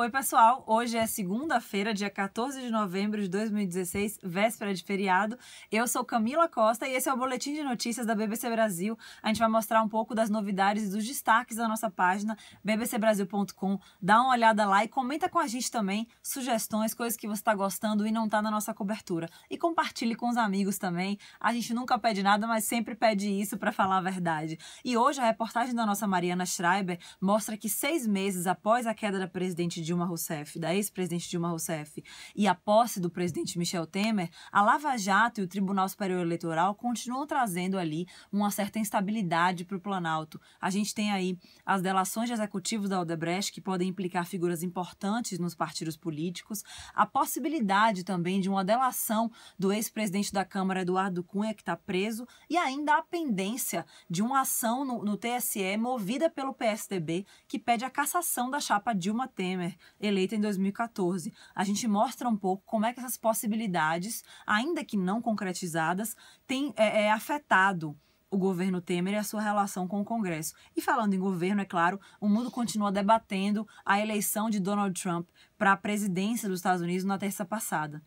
Oi, pessoal! Hoje é segunda-feira, dia 14 de novembro de 2016, véspera de feriado. Eu sou Camila Costa e esse é o Boletim de Notícias da BBC Brasil. A gente vai mostrar um pouco das novidades e dos destaques da nossa página, bbcbrasil.com. Dá uma olhada lá e comenta com a gente também sugestões, coisas que você está gostando e não está na nossa cobertura. E compartilhe com os amigos também. A gente nunca pede nada, mas sempre pede isso para falar a verdade. E hoje a reportagem da nossa Mariana Schreiber mostra que seis meses após a queda da presidente Dilma Rousseff, da ex-presidente Dilma Rousseff, e a posse do presidente Michel Temer, a Lava Jato e o Tribunal Superior Eleitoral continuam trazendo ali uma certa instabilidade para o Planalto. A gente tem aí as delações de executivos da Odebrecht, que podem implicar figuras importantes nos partidos políticos, a possibilidade também de uma delação do ex-presidente da Câmara, Eduardo Cunha, que está preso, e ainda a pendência de uma ação no, no TSE movida pelo PSDB, que pede a cassação da chapa Dilma Temer eleita em 2014. A gente mostra um pouco como é que essas possibilidades, ainda que não concretizadas, têm é, é, afetado o governo Temer e a sua relação com o Congresso. E falando em governo, é claro, o mundo continua debatendo a eleição de Donald Trump para a presidência dos Estados Unidos na terça passada.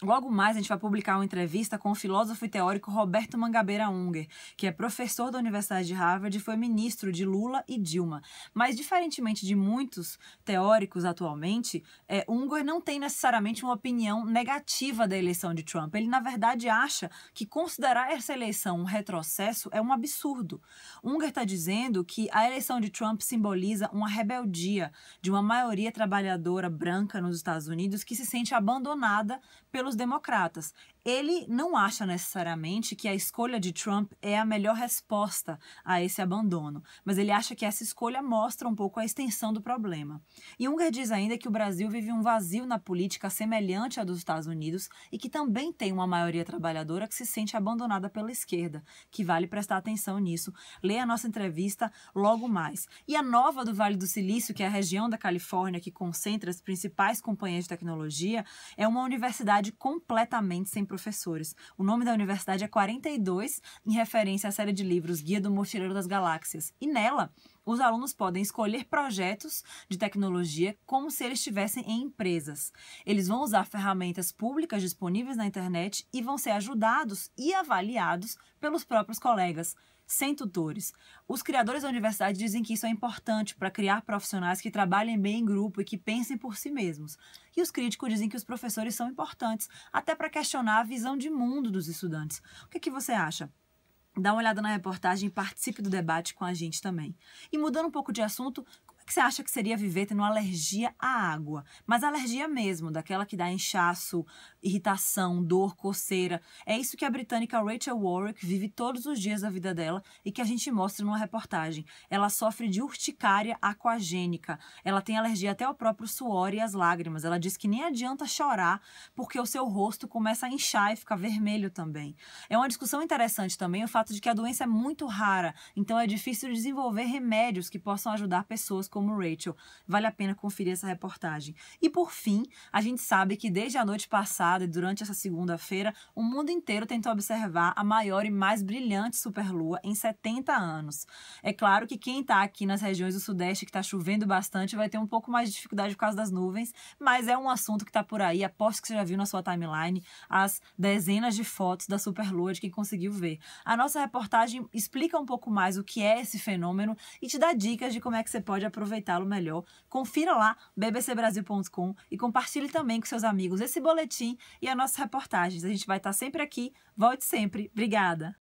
Logo mais, a gente vai publicar uma entrevista com o filósofo e teórico Roberto Mangabeira Unger, que é professor da Universidade de Harvard e foi ministro de Lula e Dilma. Mas, diferentemente de muitos teóricos atualmente, é, Unger não tem necessariamente uma opinião negativa da eleição de Trump. Ele, na verdade, acha que considerar essa eleição um retrocesso é um absurdo. Unger está dizendo que a eleição de Trump simboliza uma rebeldia de uma maioria trabalhadora branca nos Estados Unidos que se sente abandonada pelo pelos democratas. Ele não acha necessariamente que a escolha de Trump é a melhor resposta a esse abandono, mas ele acha que essa escolha mostra um pouco a extensão do problema. E Unger diz ainda que o Brasil vive um vazio na política semelhante à dos Estados Unidos e que também tem uma maioria trabalhadora que se sente abandonada pela esquerda, que vale prestar atenção nisso. Leia a nossa entrevista logo mais. E a nova do Vale do Silício, que é a região da Califórnia que concentra as principais companhias de tecnologia, é uma universidade completamente sem professores. O nome da universidade é 42, em referência à série de livros Guia do Mochileiro das Galáxias. E nela, os alunos podem escolher projetos de tecnologia como se eles estivessem em empresas. Eles vão usar ferramentas públicas disponíveis na internet e vão ser ajudados e avaliados pelos próprios colegas sem tutores. Os criadores da universidade dizem que isso é importante para criar profissionais que trabalhem bem em grupo e que pensem por si mesmos. E os críticos dizem que os professores são importantes, até para questionar a visão de mundo dos estudantes. O que, é que você acha? Dá uma olhada na reportagem e participe do debate com a gente também. E mudando um pouco de assunto, que você acha que seria viver tendo alergia à água? Mas alergia mesmo, daquela que dá inchaço, irritação, dor, coceira. É isso que a britânica Rachel Warwick vive todos os dias da vida dela e que a gente mostra numa reportagem. Ela sofre de urticária aquagênica. Ela tem alergia até ao próprio suor e às lágrimas. Ela diz que nem adianta chorar porque o seu rosto começa a inchar e fica vermelho também. É uma discussão interessante também o fato de que a doença é muito rara, então é difícil desenvolver remédios que possam ajudar pessoas com como Rachel. Vale a pena conferir essa reportagem. E por fim, a gente sabe que desde a noite passada e durante essa segunda-feira, o mundo inteiro tentou observar a maior e mais brilhante superlua em 70 anos. É claro que quem está aqui nas regiões do Sudeste, que está chovendo bastante, vai ter um pouco mais de dificuldade por causa das nuvens, mas é um assunto que está por aí. Aposto que você já viu na sua timeline as dezenas de fotos da superlua de quem conseguiu ver. A nossa reportagem explica um pouco mais o que é esse fenômeno e te dá dicas de como é que você pode aproveitar aproveitá-lo melhor. Confira lá bbcbrasil.com e compartilhe também com seus amigos esse boletim e as nossas reportagens. A gente vai estar sempre aqui. Volte sempre. Obrigada!